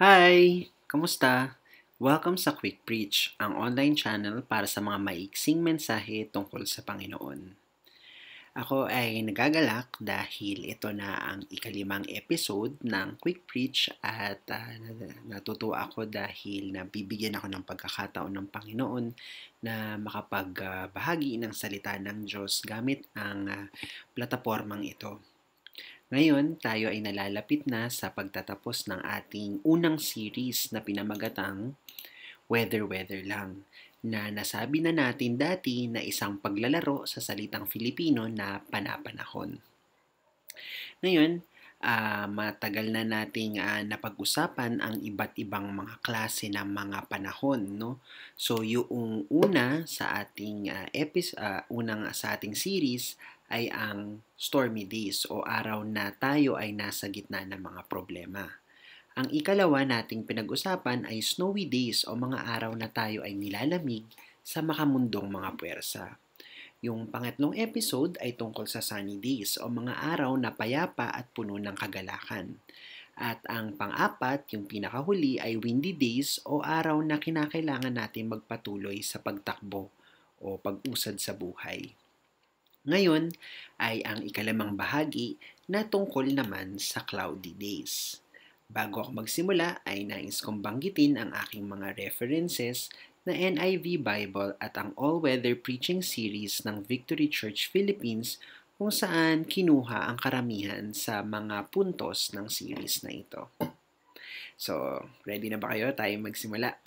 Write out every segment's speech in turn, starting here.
Hi! Kamusta? Welcome sa Quick Preach, ang online channel para sa mga maiksing mensahe tungkol sa Panginoon. Ako ay nagagalak dahil ito na ang ikalimang episode ng Quick Preach at uh, natutuwa ako dahil nabibigyan ako ng pagkakataon ng Panginoon na makapagbahagi ng salita ng Diyos gamit ang uh, platapormang ito. Ngayon, tayo ay nalalapit na sa pagtatapos ng ating unang series na pinamagatang Weather Weather Lang na nasabi na natin dati na isang paglalaro sa salitang Filipino na panapanahon. Ngayon, uh, matagal na nating uh, napag-usapan ang iba't ibang mga klase ng mga panahon no so yung una sa ating uh, ah, episode uh, unang sa ating series ay ang stormy days o araw na tayo ay nasa gitna ng mga problema ang ikalawa nating pinag-usapan ay snowy days o mga araw na tayo ay nilalamig sa makamundong mga puwersa. Yung pangatlong episode ay tungkol sa sunny days o mga araw na payapa at puno ng kagalakan. At ang pang-apat, yung pinakahuli ay windy days o araw na kinakailangan natin magpatuloy sa pagtakbo o pag-usad sa buhay. Ngayon ay ang ikalamang bahagi na tungkol naman sa cloudy days. Bago ako magsimula ay nais kong banggitin ang aking mga references na NIV Bible at ang All-Weather Preaching Series ng Victory Church Philippines kung saan kinuha ang karamihan sa mga puntos ng series na ito. So, ready na ba kayo? Tayo magsimula.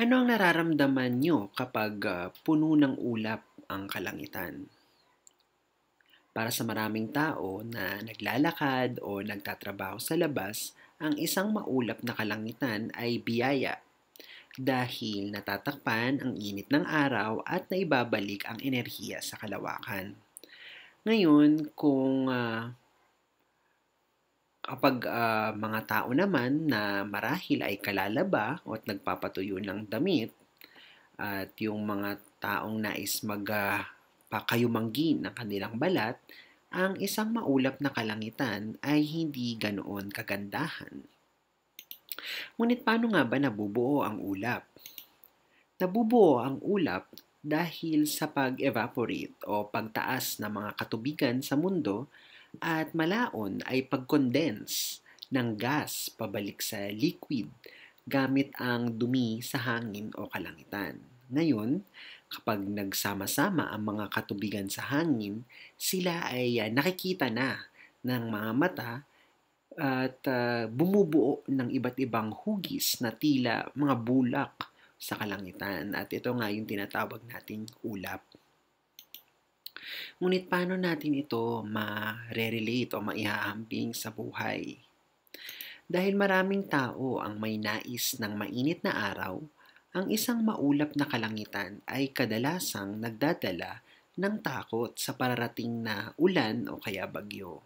Ano ang nararamdaman nyo kapag uh, puno ng ulap ang kalangitan? Para sa maraming tao na naglalakad o nagtatrabaho sa labas, ang isang maulap na kalangitan ay biyaya dahil natatakpan ang init ng araw at naibabalik ang enerhiya sa kalawakan. Ngayon, kung uh, kapag uh, mga tao naman na marahil ay kalalaba o at nagpapatuyo ng damit at yung mga taong nais magpakayumanggi ah, uh, ng kanilang balat ang isang maulap na kalangitan ay hindi ganoon kagandahan. Ngunit paano nga ba nabubuo ang ulap? Nabubuo ang ulap dahil sa pag-evaporate o pagtaas ng mga katubigan sa mundo at malaon ay pag-condense ng gas pabalik sa liquid gamit ang dumi sa hangin o kalangitan. Ngayon, Kapag nagsama-sama ang mga katubigan sa hangin, sila ay uh, nakikita na ng mga mata at uh, bumubuo ng iba't ibang hugis na tila mga bulak sa kalangitan at ito nga yung tinatawag nating ulap. Ngunit paano natin ito ma-relate o maihahambing sa buhay? Dahil maraming tao ang may nais ng mainit na araw ang isang maulap na kalangitan ay kadalasang nagdadala ng takot sa pararating na ulan o kaya bagyo.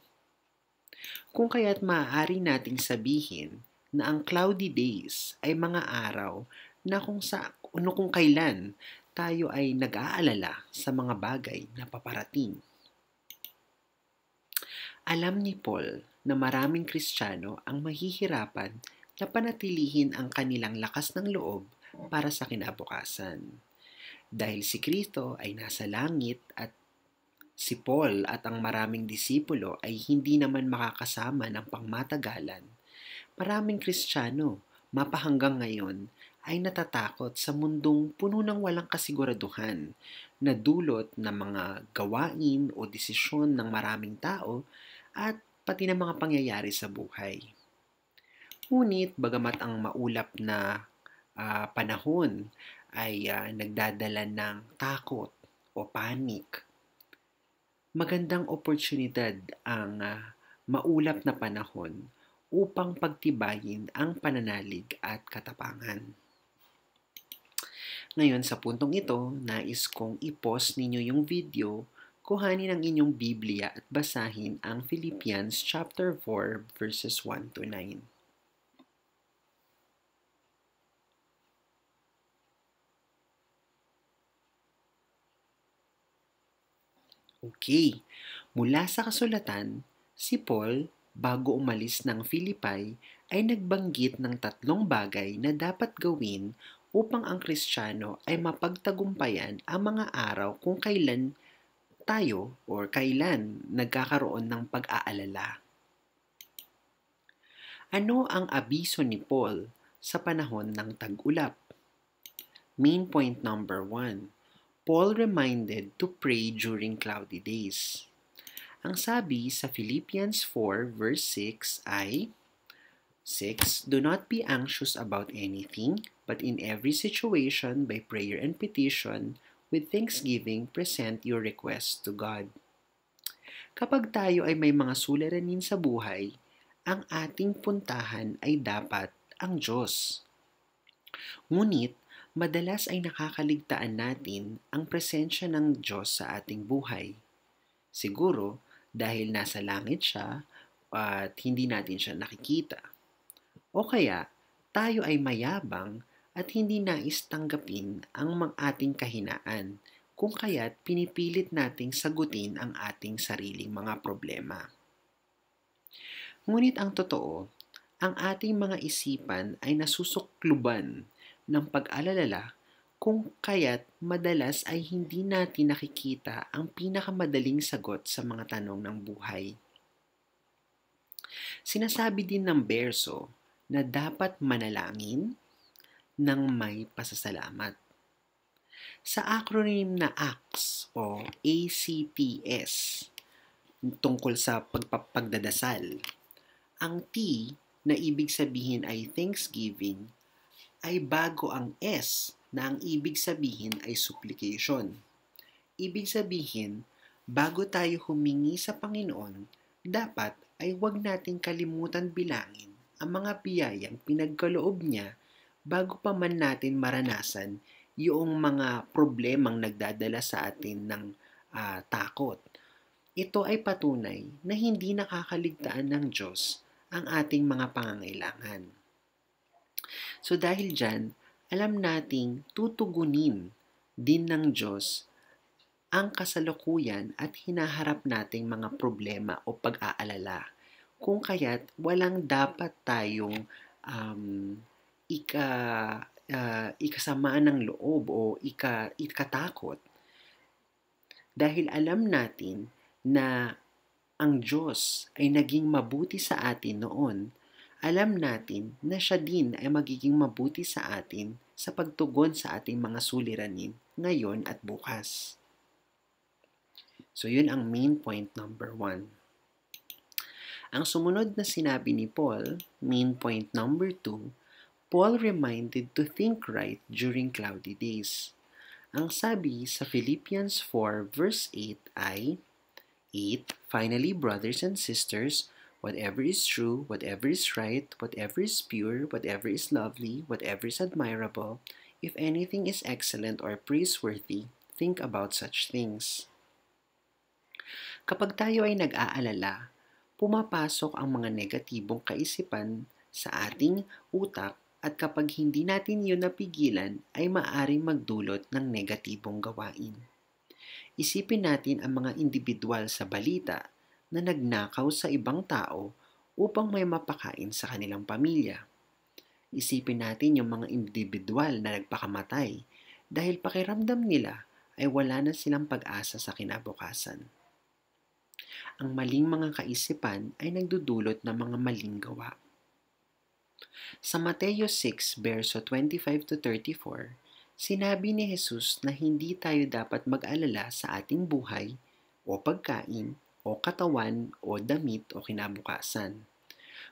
Kung kaya't maaari nating sabihin na ang cloudy days ay mga araw na kung sa ano kung kailan tayo ay nag-aalala sa mga bagay na paparating. Alam ni Paul na maraming Kristiyano ang mahihirapan na panatilihin ang kanilang lakas ng loob para sa kinabukasan. Dahil si Kristo ay nasa langit at si Paul at ang maraming disipulo ay hindi naman makakasama ng pangmatagalan, maraming Kristiyano mapahanggang ngayon ay natatakot sa mundong puno ng walang kasiguraduhan na dulot ng mga gawain o desisyon ng maraming tao at pati ng mga pangyayari sa buhay. Ngunit bagamat ang maulap na uh, panahon ay uh, nagdadala ng takot o panic. Magandang oportunidad ang uh, maulap na panahon upang pagtibayin ang pananalig at katapangan. Ngayon, sa puntong ito, nais kong i post ninyo yung video, kuhanin ang inyong Biblia at basahin ang Philippians chapter 4 verses 1 to 9. Okay, mula sa kasulatan, si Paul, bago umalis ng Philippi, ay nagbanggit ng tatlong bagay na dapat gawin upang ang Kristiyano ay mapagtagumpayan ang mga araw kung kailan tayo or kailan nagkakaroon ng pag-aalala. Ano ang abiso ni Paul sa panahon ng tag-ulap? Main point number one, Paul reminded to pray during cloudy days. Ang sabi sa Philippians 4 verse 6 ay, 6. Do not be anxious about anything, but in every situation, by prayer and petition, with thanksgiving, present your requests to God. Kapag tayo ay may mga suliranin sa buhay, ang ating puntahan ay dapat ang Diyos. Ngunit, madalas ay nakakaligtaan natin ang presensya ng Diyos sa ating buhay. Siguro, dahil nasa langit siya at hindi natin siya nakikita. O kaya, tayo ay mayabang at hindi nais tanggapin ang mga ating kahinaan kung kaya't pinipilit nating sagutin ang ating sariling mga problema. Ngunit ang totoo, ang ating mga isipan ay nasusukluban ng pag-alalala kung kaya't madalas ay hindi natin nakikita ang pinakamadaling sagot sa mga tanong ng buhay. Sinasabi din ng Berso na dapat manalangin ng may pasasalamat. Sa acronym na ACTS o ACTS tungkol sa pagpapagdadasal, ang T na ibig sabihin ay thanksgiving ay bago ang S na ang ibig sabihin ay supplication. Ibig sabihin, bago tayo humingi sa Panginoon, dapat ay huwag nating kalimutan bilangin ang mga biyayang pinagkaloob niya bago pa man natin maranasan yung mga problemang nagdadala sa atin ng uh, takot. Ito ay patunay na hindi nakakaligtaan ng Diyos ang ating mga pangangailangan. So dahil dyan, alam nating tutugunin din ng Diyos ang kasalukuyan at hinaharap nating mga problema o pag-aalala. Kung kaya't walang dapat tayong um, ika, uh, ikasamaan ng loob o ika, ikatakot. Dahil alam natin na ang Diyos ay naging mabuti sa atin noon, alam natin na siya din ay magiging mabuti sa atin sa pagtugon sa ating mga suliranin ngayon at bukas. So yun ang main point number one. Ang sumunod na sinabi ni Paul, main point number two, Paul reminded to think right during cloudy days. Ang sabi sa Philippians 4 verse 8 ay, Eat, finally, brothers and sisters, whatever is true, whatever is right, whatever is pure, whatever is lovely, whatever is admirable, if anything is excellent or praiseworthy, think about such things. Kapag tayo ay nag-aalala, pumapasok ang mga negatibong kaisipan sa ating utak at kapag hindi natin yun napigilan ay maaring magdulot ng negatibong gawain. Isipin natin ang mga individual sa balita na nagnakaw sa ibang tao upang may mapakain sa kanilang pamilya. Isipin natin yung mga individual na nagpakamatay dahil pakiramdam nila ay wala na silang pag-asa sa kinabukasan. Ang maling mga kaisipan ay nagdudulot ng mga maling gawa. Sa Mateo 6, verso 25 to 34, Sinabi ni Jesus na hindi tayo dapat mag-alala sa ating buhay o pagkain o katawan o damit o kinabukasan.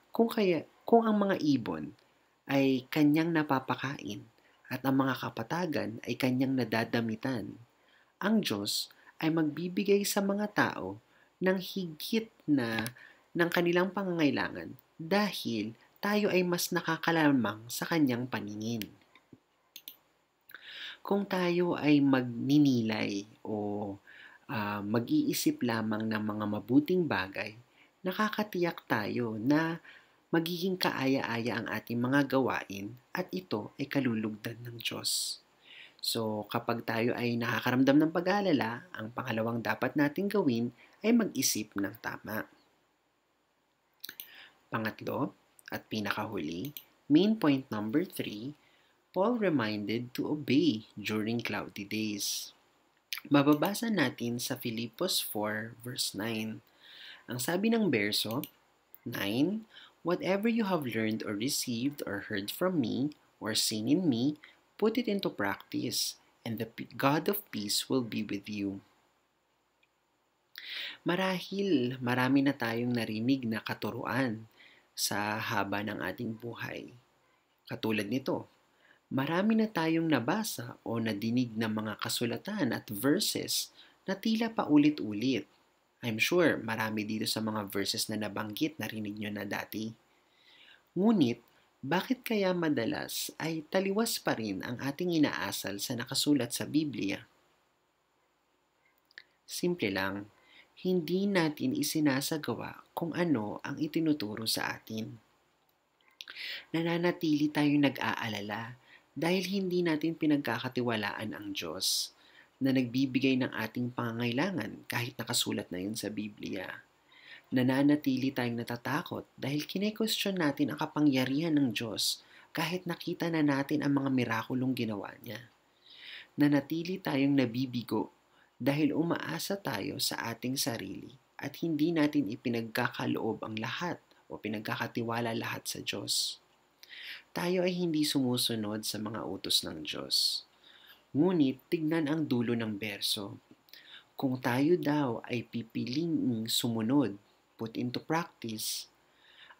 Kung, kaya, kung ang mga ibon ay kanyang napapakain at ang mga kapatagan ay kanyang nadadamitan, ang Diyos ay magbibigay sa mga tao ng higit na ng kanilang pangangailangan dahil tayo ay mas nakakalamang sa kanyang paningin kung tayo ay magninilay o uh, mag-iisip lamang ng mga mabuting bagay, nakakatiyak tayo na magiging kaaya-aya ang ating mga gawain at ito ay kalulugdan ng Diyos. So kapag tayo ay nakakaramdam ng pag-aalala, ang pangalawang dapat nating gawin ay mag-isip ng tama. Pangatlo at pinakahuli, main point number three, Paul reminded to obey during cloudy days. Mababasa natin sa Filipos 4 verse 9. Ang sabi ng berso, 9, Whatever you have learned or received or heard from me or seen in me, put it into practice, and the God of peace will be with you. Marahil marami na tayong narinig na katuruan sa haba ng ating buhay. Katulad nito, Marami na tayong nabasa o nadinig ng mga kasulatan at verses na tila paulit-ulit. I'm sure marami dito sa mga verses na nabanggit na narinig nyo na dati. Ngunit, bakit kaya madalas ay taliwas pa rin ang ating inaasal sa nakasulat sa Biblia? Simple lang, hindi natin isinasagawa kung ano ang itinuturo sa atin. Nananatili tayong nag-aalala dahil hindi natin pinagkakatiwalaan ang Diyos na nagbibigay ng ating pangangailangan kahit nakasulat na yun sa Biblia. Nananatili tayong natatakot dahil kine-question natin ang kapangyarihan ng Diyos kahit nakita na natin ang mga mirakulong ginawa niya. Nanatili tayong nabibigo dahil umaasa tayo sa ating sarili at hindi natin ipinagkakaloob ang lahat o pinagkakatiwala lahat sa Diyos tayo ay hindi sumusunod sa mga utos ng Diyos. Ngunit tignan ang dulo ng berso. Kung tayo daw ay pipiling sumunod, put into practice,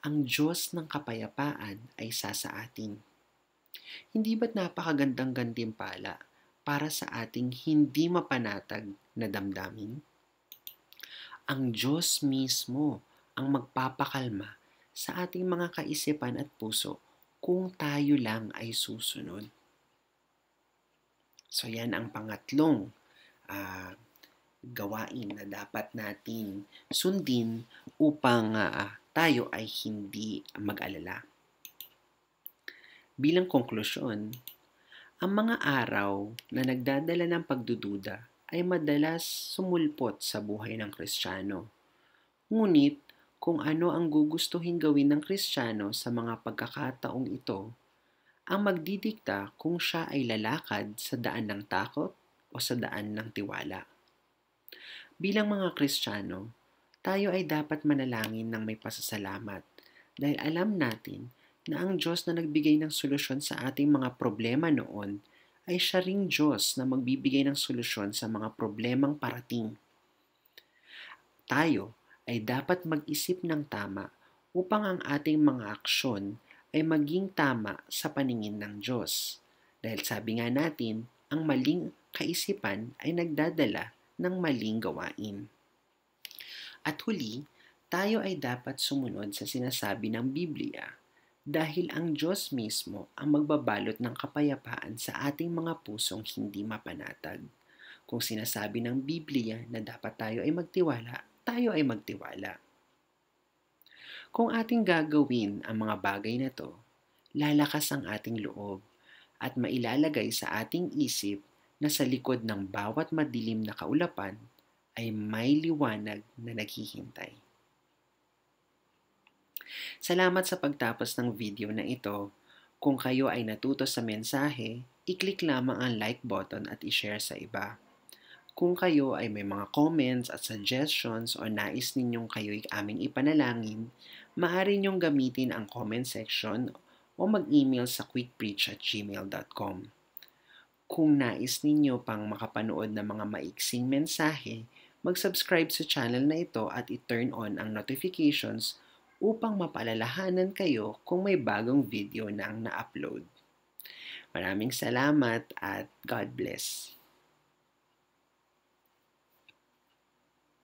ang Diyos ng kapayapaan ay sa sa atin. Hindi ba't napakagandang gantimpala para sa ating hindi mapanatag na damdamin? Ang Diyos mismo ang magpapakalma sa ating mga kaisipan at puso kung tayo lang ay susunod. So yan ang pangatlong uh, gawain na dapat natin sundin upang uh, tayo ay hindi mag-alala. Bilang konklusyon, ang mga araw na nagdadala ng pagdududa ay madalas sumulpot sa buhay ng Kristiyano. Ngunit kung ano ang gugustuhin gawin ng Kristiyano sa mga pagkakataong ito ang magdidikta kung siya ay lalakad sa daan ng takot o sa daan ng tiwala. Bilang mga Kristiyano, tayo ay dapat manalangin ng may pasasalamat dahil alam natin na ang Diyos na nagbigay ng solusyon sa ating mga problema noon ay siya ring Diyos na magbibigay ng solusyon sa mga problemang parating. Tayo ay dapat mag-isip ng tama upang ang ating mga aksyon ay maging tama sa paningin ng Diyos. Dahil sabi nga natin, ang maling kaisipan ay nagdadala ng maling gawain. At huli, tayo ay dapat sumunod sa sinasabi ng Biblia dahil ang Diyos mismo ang magbabalot ng kapayapaan sa ating mga pusong hindi mapanatag. Kung sinasabi ng Biblia na dapat tayo ay magtiwala tayo ay magtiwala. Kung ating gagawin ang mga bagay na to, lalakas ang ating loob at mailalagay sa ating isip na sa likod ng bawat madilim na kaulapan ay may liwanag na naghihintay. Salamat sa pagtapos ng video na ito. Kung kayo ay natuto sa mensahe, i-click lamang ang like button at i-share sa iba. Kung kayo ay may mga comments at suggestions o nais ninyong kayo aming ipanalangin, maaari ninyong gamitin ang comment section o mag-email sa quickpreach at gmail.com. Kung nais ninyo pang makapanood ng mga maiksing mensahe, mag-subscribe sa channel na ito at i-turn on ang notifications upang mapalalahanan kayo kung may bagong video na ang na-upload. Maraming salamat at God bless.